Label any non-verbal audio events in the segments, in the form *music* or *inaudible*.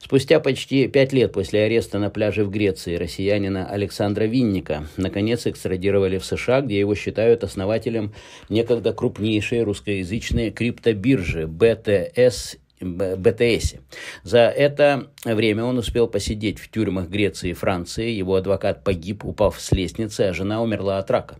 Спустя почти пять лет после ареста на пляже в Греции россиянина Александра Винника наконец экстрадировали в США, где его считают основателем некогда крупнейшей русскоязычной криптобиржи BTS БТС. За это время он успел посидеть в тюрьмах Греции и Франции. Его адвокат погиб, упав с лестницы, а жена умерла от рака.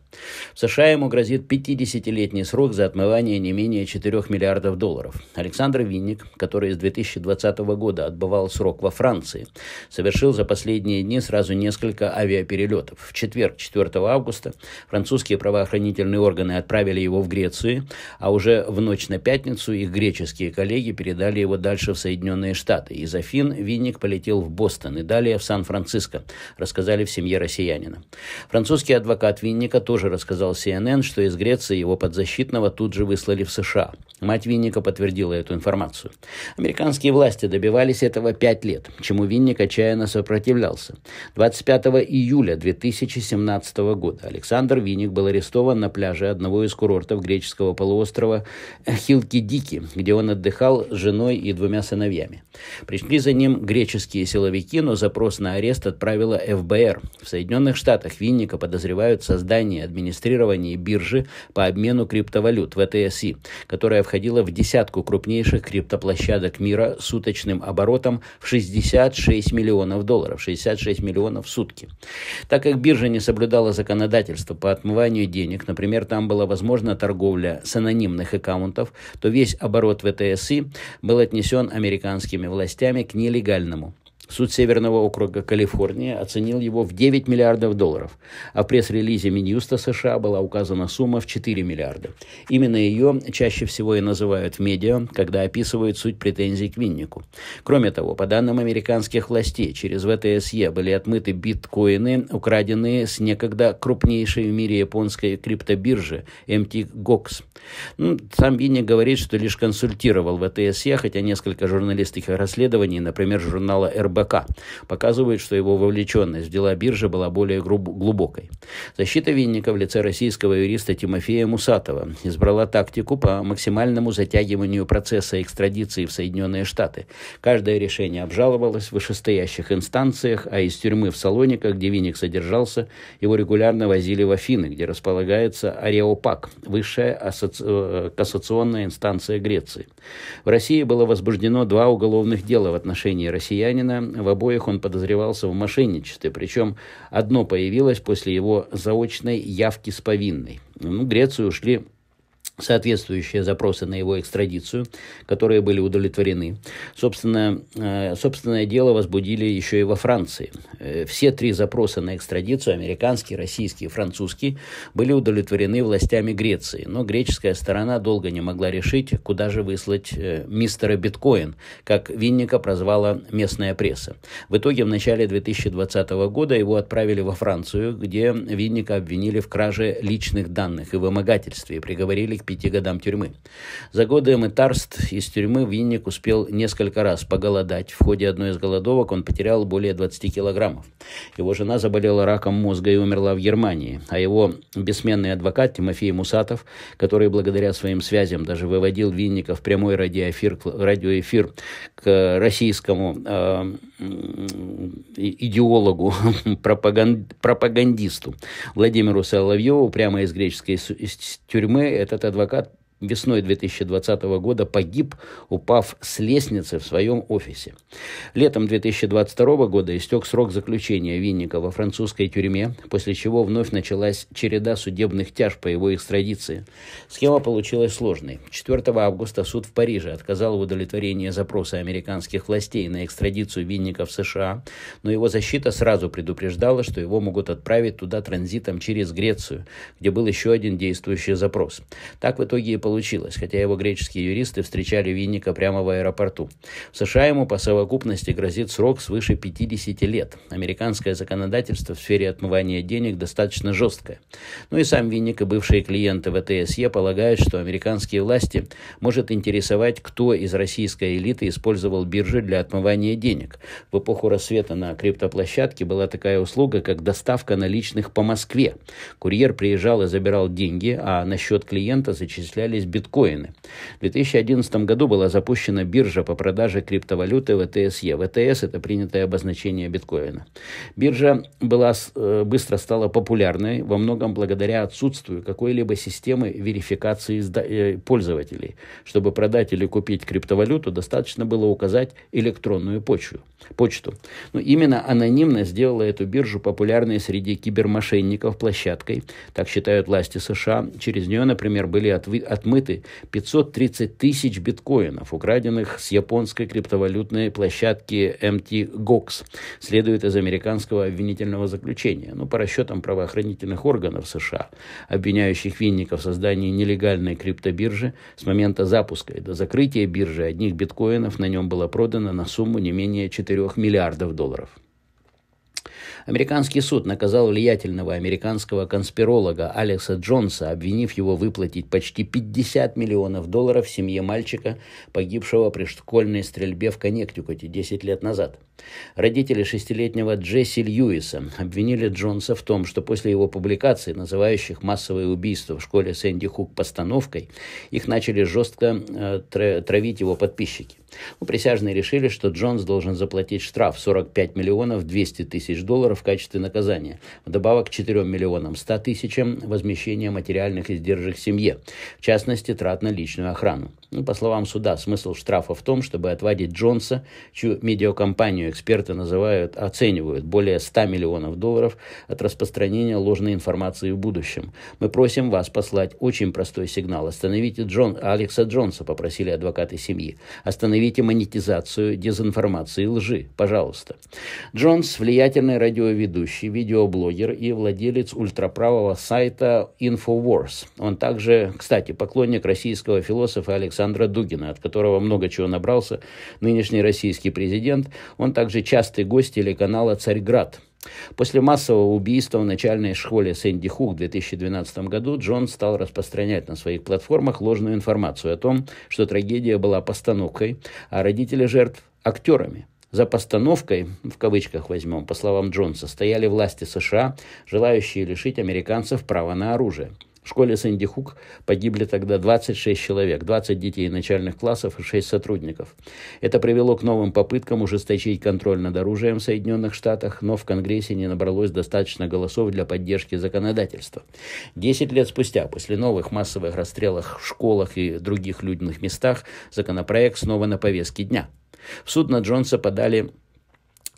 В США ему грозит 50-летний срок за отмывание не менее 4 миллиардов долларов. Александр Винник, который с 2020 года отбывал срок во Франции, совершил за последние дни сразу несколько авиаперелетов. В четверг, 4 августа, французские правоохранительные органы отправили его в Грецию, а уже в ночь на пятницу их греческие коллеги передали передали его дальше в Соединенные Штаты. Из Афин Винник полетел в Бостон и далее в Сан-Франциско, рассказали в семье россиянина. Французский адвокат Винника тоже рассказал CNN, что из Греции его подзащитного тут же выслали в США. Мать Винника подтвердила эту информацию. Американские власти добивались этого пять лет, чему Винник отчаянно сопротивлялся. 25 июля 2017 года Александр Винник был арестован на пляже одного из курортов греческого полуострова Хилкидики, где он отдыхал с женой женой и двумя сыновьями. Пришли за ним греческие силовики, но запрос на арест отправила ФБР. В Соединенных Штатах Винника подозревают в создании администрирования биржи по обмену криптовалют в ВТСИ, которая входила в десятку крупнейших криптоплощадок мира с суточным оборотом в 66 миллионов долларов, 66 миллионов в сутки. Так как биржа не соблюдала законодательство по отмыванию денег, например, там была возможна торговля с анонимных аккаунтов, то весь оборот ВТСИ был отнесен американскими властями к нелегальному. Суд Северного округа Калифорнии оценил его в 9 миллиардов долларов, а в пресс-релизе Минюста США была указана сумма в 4 миллиарда. Именно ее чаще всего и называют в медиа, когда описывают суть претензий к виннику. Кроме того, по данным американских властей, через ВТСЕ были отмыты биткоины, украденные с некогда крупнейшей в мире японской криптобиржи MTGOX. Ну, сам винник говорит, что лишь консультировал ВТСЕ, хотя несколько журналистских расследований, например, журнала РБ РБК, показывают, что его вовлеченность в дела биржи была более глубокой. Защита Винника в лице российского юриста Тимофея Мусатова избрала тактику по максимальному затягиванию процесса экстрадиции в Соединенные Штаты. Каждое решение обжаловалось в вышестоящих инстанциях, а из тюрьмы в Салониках, где Винник содержался, его регулярно возили в Афины, где располагается Ареопак, высшая асоци... Э, кассационная инстанция Греции. В России было возбуждено два уголовных дела в отношении россиянина в обоих он подозревался в мошенничестве, причем одно появилось после его заочной явки с повинной. Ну, Грецию ушли соответствующие запросы на его экстрадицию, которые были удовлетворены. Собственно, э, собственное дело возбудили еще и во Франции. Э, все три запроса на экстрадицию, американский, российский и французский, были удовлетворены властями Греции. Но греческая сторона долго не могла решить, куда же выслать э, мистера Биткоин, как Винника прозвала местная пресса. В итоге в начале 2020 года его отправили во Францию, где Винника обвинили в краже личных данных и вымогательстве и приговорили к пяти годам тюрьмы. За годы мытарств из тюрьмы Винник успел несколько раз поголодать. В ходе одной из голодовок он потерял более 20 килограммов. Его жена заболела раком мозга и умерла в Германии, а его бессменный адвокат Тимофей Мусатов, который благодаря своим связям даже выводил Винника в прямой радиоэфир, радиоэфир к российскому э, идеологу, *laughs* пропагандисту Владимиру Соловьеву прямо из греческой тюрьмы этот адвокат весной 2020 года погиб, упав с лестницы в своем офисе. Летом 2022 года истек срок заключения Винника во французской тюрьме, после чего вновь началась череда судебных тяж по его экстрадиции. Схема получилась сложной. 4 августа суд в Париже отказал в удовлетворении запроса американских властей на экстрадицию Винника в США, но его защита сразу предупреждала, что его могут отправить туда транзитом через Грецию, где был еще один действующий запрос. Так в итоге и получилось, хотя его греческие юристы встречали Винника прямо в аэропорту. В США ему по совокупности грозит срок свыше 50 лет. Американское законодательство в сфере отмывания денег достаточно жесткое. Ну и сам Винник и бывшие клиенты ВТСЕ полагают, что американские власти может интересовать, кто из российской элиты использовал биржи для отмывания денег. В эпоху рассвета на криптоплощадке была такая услуга, как доставка наличных по Москве. Курьер приезжал и забирал деньги, а на счет клиента зачисляли продавались биткоины. В 2011 году была запущена биржа по продаже криптовалюты ВТСЕ. ВТС – это принятое обозначение биткоина. Биржа была, э, быстро стала популярной во многом благодаря отсутствию какой-либо системы верификации э, пользователей. Чтобы продать или купить криптовалюту, достаточно было указать электронную почту. почту. Но именно анонимность сделала эту биржу популярной среди кибермошенников площадкой, так считают власти США. Через нее, например, были отмы отмыты 530 тысяч биткоинов, украденных с японской криптовалютной площадки Mt. Gox, следует из американского обвинительного заключения. Но ну, по расчетам правоохранительных органов США, обвиняющих винников в создании нелегальной криптобиржи, с момента запуска и до закрытия биржи одних биткоинов на нем было продано на сумму не менее 4 миллиардов долларов. Американский суд наказал влиятельного американского конспиролога Алекса Джонса, обвинив его выплатить почти 50 миллионов долларов семье мальчика, погибшего при школьной стрельбе в Коннектикуте 10 лет назад. Родители шестилетнего Джесси Льюиса обвинили Джонса в том, что после его публикации, называющих массовые убийства в школе Сэнди Хук постановкой, их начали жестко э, травить его подписчики. Ну, присяжные решили, что Джонс должен заплатить штраф 45 миллионов 200 тысяч долларов в качестве наказания, вдобавок 4 миллионам 100 тысячам возмещения материальных издержек семье, в частности, трат на личную охрану. Ну, по словам суда, смысл штрафа в том, чтобы отвадить Джонса, чью медиакомпанию эксперты называют, оценивают более 100 миллионов долларов от распространения ложной информации в будущем. Мы просим вас послать очень простой сигнал. Остановите Джон, Алекса Джонса, попросили адвокаты семьи. Остановите Остановите монетизацию дезинформации и лжи, пожалуйста. Джонс – влиятельный радиоведущий, видеоблогер и владелец ультраправого сайта InfoWars. Он также, кстати, поклонник российского философа Александра Дугина, от которого много чего набрался нынешний российский президент. Он также частый гость телеканала «Царьград», После массового убийства в начальной школе Сэнди Хук в 2012 году Джон стал распространять на своих платформах ложную информацию о том, что трагедия была постановкой, а родители жертв – актерами. За постановкой, в кавычках возьмем, по словам Джонса, стояли власти США, желающие лишить американцев права на оружие. В школе Сэнди Хук погибли тогда 26 человек, 20 детей начальных классов и 6 сотрудников. Это привело к новым попыткам ужесточить контроль над оружием в Соединенных Штатах, но в Конгрессе не набралось достаточно голосов для поддержки законодательства. Десять лет спустя, после новых массовых расстрелов в школах и других людных местах, законопроект снова на повестке дня. В суд на Джонса подали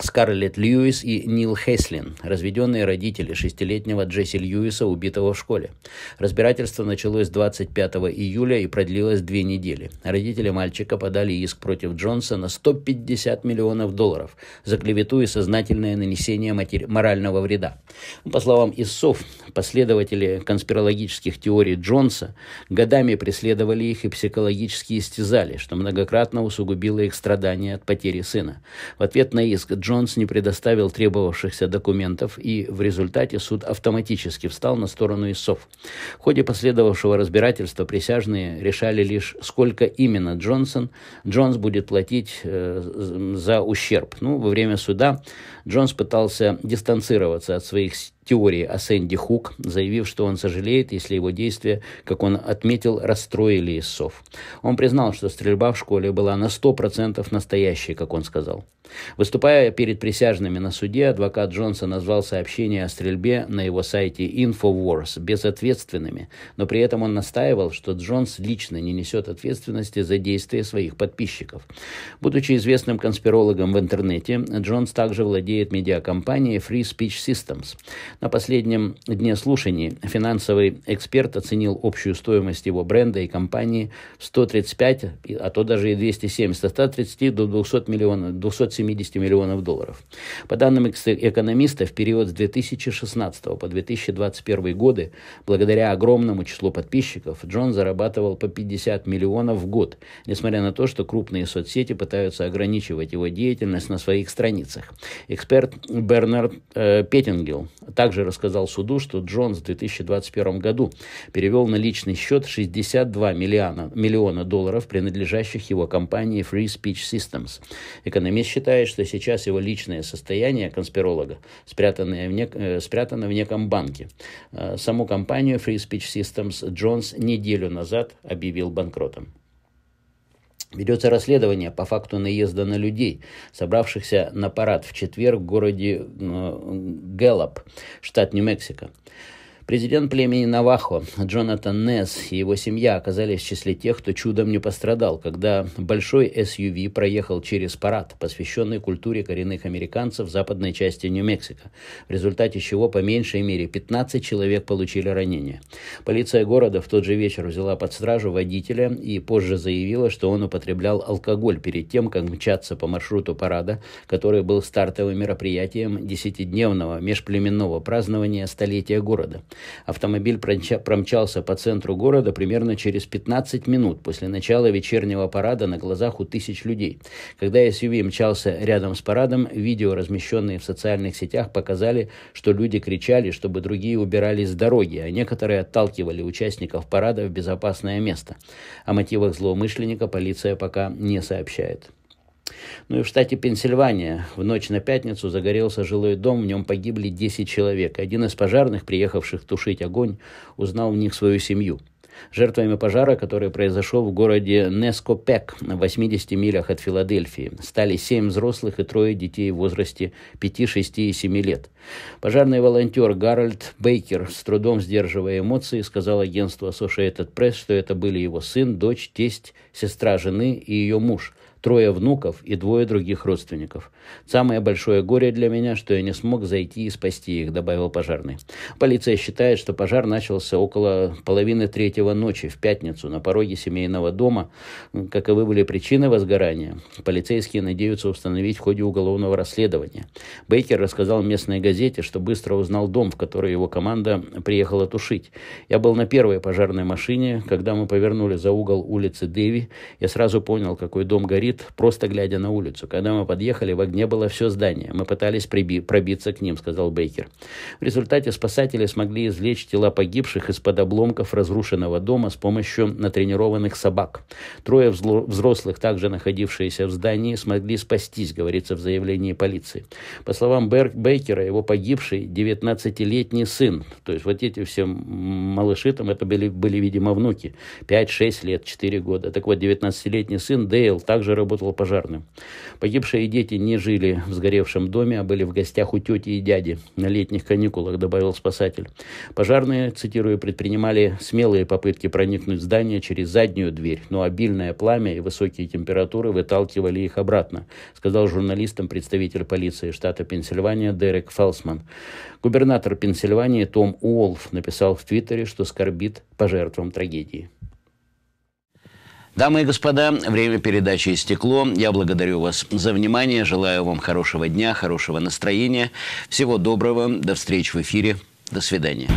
Скарлетт Льюис и Нил Хеслин, разведенные родители шестилетнего Джесси Льюиса, убитого в школе. Разбирательство началось 25 июля и продлилось две недели. Родители мальчика подали иск против Джонса на 150 миллионов долларов за клевету и сознательное нанесение матери... морального вреда. По словам истцов, последователи конспирологических теорий Джонса годами преследовали их и психологически истязали, что многократно усугубило их страдания от потери сына. В ответ на иск Джонса Джонс не предоставил требовавшихся документов, и в результате суд автоматически встал на сторону ИСОВ. В ходе последовавшего разбирательства присяжные решали лишь, сколько именно Джонсон, Джонс будет платить э, за ущерб. Ну, во время суда Джонс пытался дистанцироваться от своих теории о Сэнди Хук, заявив, что он сожалеет, если его действия, как он отметил, расстроили истцов. Он признал, что стрельба в школе была на 100% настоящей, как он сказал. Выступая перед присяжными на суде, адвокат Джонса назвал сообщения о стрельбе на его сайте InfoWars безответственными, но при этом он настаивал, что Джонс лично не несет ответственности за действия своих подписчиков. Будучи известным конспирологом в интернете, Джонс также владеет медиакомпанией Free Speech Systems. На последнем дне слушаний финансовый эксперт оценил общую стоимость его бренда и компании 135, а то даже и 270, от 130 до 200 миллионов, 270 миллионов долларов. По данным экономиста, в период с 2016 по 2021 годы, благодаря огромному числу подписчиков, Джон зарабатывал по 50 миллионов в год, несмотря на то, что крупные соцсети пытаются ограничивать его деятельность на своих страницах. Эксперт Бернард э, Петтингел также также рассказал суду, что Джонс в 2021 году перевел на личный счет 62 миллиона, миллиона долларов, принадлежащих его компании Free Speech Systems. Экономист считает, что сейчас его личное состояние конспиролога спрятано в, нек, э, спрятано в неком банке. Э, саму компанию Free Speech Systems Джонс неделю назад объявил банкротом. Ведется расследование по факту наезда на людей, собравшихся на парад в четверг в городе э, Гэллоп, штат Нью-Мексико. Президент племени Навахо Джонатан Несс и его семья оказались в числе тех, кто чудом не пострадал, когда большой SUV проехал через парад, посвященный культуре коренных американцев в западной части Нью-Мексико, в результате чего по меньшей мере 15 человек получили ранения. Полиция города в тот же вечер взяла под стражу водителя и позже заявила, что он употреблял алкоголь перед тем, как мчаться по маршруту парада, который был стартовым мероприятием десятидневного межплеменного празднования столетия города – Автомобиль промчался по центру города примерно через 15 минут после начала вечернего парада на глазах у тысяч людей. Когда SUV мчался рядом с парадом, видео, размещенные в социальных сетях, показали, что люди кричали, чтобы другие убирались с дороги, а некоторые отталкивали участников парада в безопасное место. О мотивах злоумышленника полиция пока не сообщает. Ну и в штате Пенсильвания в ночь на пятницу загорелся жилой дом, в нем погибли 10 человек. Один из пожарных, приехавших тушить огонь, узнал в них свою семью. Жертвами пожара, который произошел в городе Нескопек, на 80 милях от Филадельфии, стали 7 взрослых и трое детей в возрасте 5, 6 и 7 лет. Пожарный волонтер Гарольд Бейкер, с трудом сдерживая эмоции, сказал агентству Associated Press, что это были его сын, дочь, тесть, сестра жены и ее муж трое внуков и двое других родственников. «Самое большое горе для меня, что я не смог зайти и спасти их», — добавил пожарный. Полиция считает, что пожар начался около половины третьего ночи в пятницу на пороге семейного дома. Каковы были причины возгорания, полицейские надеются установить в ходе уголовного расследования. Бейкер рассказал местной газете, что быстро узнал дом, в который его команда приехала тушить. «Я был на первой пожарной машине. Когда мы повернули за угол улицы Дэви, я сразу понял, какой дом горит, просто глядя на улицу. Когда мы подъехали, в не было все здание. Мы пытались приби- пробиться к ним», — сказал Бейкер. В результате спасатели смогли извлечь тела погибших из-под обломков разрушенного дома с помощью натренированных собак. Трое взрослых, также находившиеся в здании, смогли спастись, говорится в заявлении полиции. По словам Бер- Бейкера, его погибший 19-летний сын, то есть вот эти все малыши там, это были, были видимо, внуки, 5-6 лет, 4 года. Так вот, 19-летний сын Дейл также работал пожарным. Погибшие дети не жили в сгоревшем доме, а были в гостях у тети и дяди на летних каникулах, добавил спасатель. Пожарные, цитирую, предпринимали смелые попытки проникнуть в здание через заднюю дверь, но обильное пламя и высокие температуры выталкивали их обратно, сказал журналистам представитель полиции штата Пенсильвания Дерек Фелсман. Губернатор Пенсильвании Том Уолф написал в Твиттере, что скорбит по жертвам трагедии. Дамы и господа, время передачи истекло. Я благодарю вас за внимание. Желаю вам хорошего дня, хорошего настроения. Всего доброго. До встречи в эфире. До свидания.